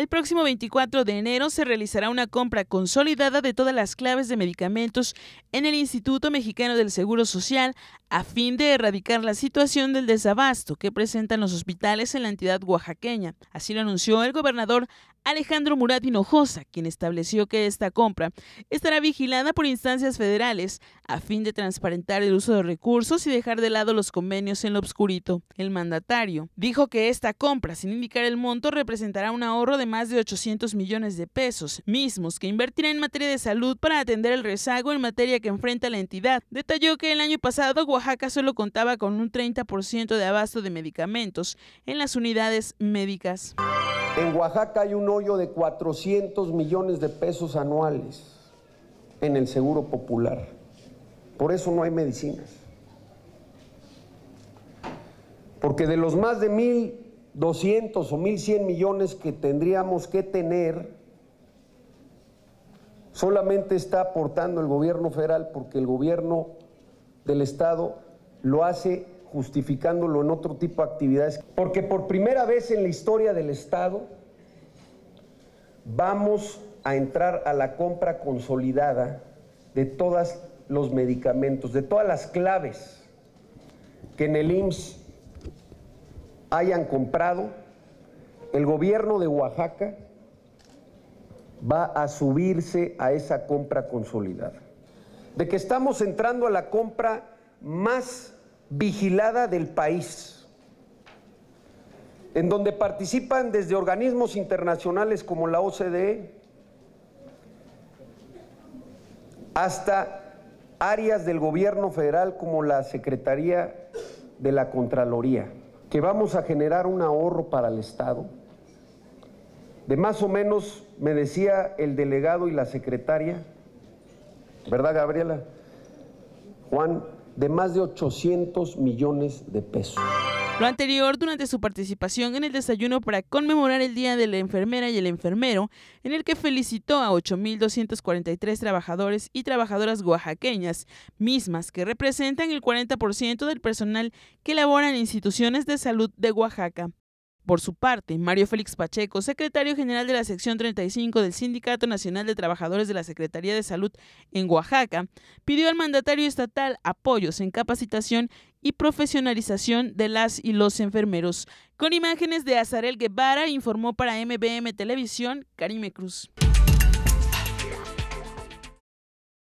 El próximo 24 de enero se realizará una compra consolidada de todas las claves de medicamentos en el Instituto Mexicano del Seguro Social a fin de erradicar la situación del desabasto que presentan los hospitales en la entidad oaxaqueña. Así lo anunció el gobernador Alejandro Murat Hinojosa, quien estableció que esta compra estará vigilada por instancias federales a fin de transparentar el uso de recursos y dejar de lado los convenios en lo obscurito. El mandatario dijo que esta compra, sin indicar el monto, representará un ahorro de más de 800 millones de pesos, mismos que invertirá en materia de salud para atender el rezago en materia que enfrenta la entidad. Detalló que el año pasado Oaxaca solo contaba con un 30% de abasto de medicamentos en las unidades médicas. En Oaxaca hay un hoyo de 400 millones de pesos anuales en el seguro popular. Por eso no hay medicinas. Porque de los más de mil 200 o 1.100 millones que tendríamos que tener, solamente está aportando el gobierno federal porque el gobierno del Estado lo hace justificándolo en otro tipo de actividades. Porque por primera vez en la historia del Estado vamos a entrar a la compra consolidada de todos los medicamentos, de todas las claves que en el IMSS hayan comprado, el gobierno de Oaxaca va a subirse a esa compra consolidada. De que estamos entrando a la compra más vigilada del país, en donde participan desde organismos internacionales como la OCDE hasta áreas del gobierno federal como la Secretaría de la Contraloría que vamos a generar un ahorro para el Estado de más o menos, me decía el delegado y la secretaria, ¿verdad Gabriela? Juan, de más de 800 millones de pesos. Lo anterior durante su participación en el desayuno para conmemorar el Día de la Enfermera y el Enfermero, en el que felicitó a 8.243 trabajadores y trabajadoras oaxaqueñas, mismas que representan el 40% del personal que labora en instituciones de salud de Oaxaca. Por su parte, Mario Félix Pacheco, secretario general de la sección 35 del Sindicato Nacional de Trabajadores de la Secretaría de Salud en Oaxaca, pidió al mandatario estatal apoyos en capacitación y profesionalización de las y los enfermeros. Con imágenes de Azarel Guevara, informó para MBM Televisión Karime Cruz.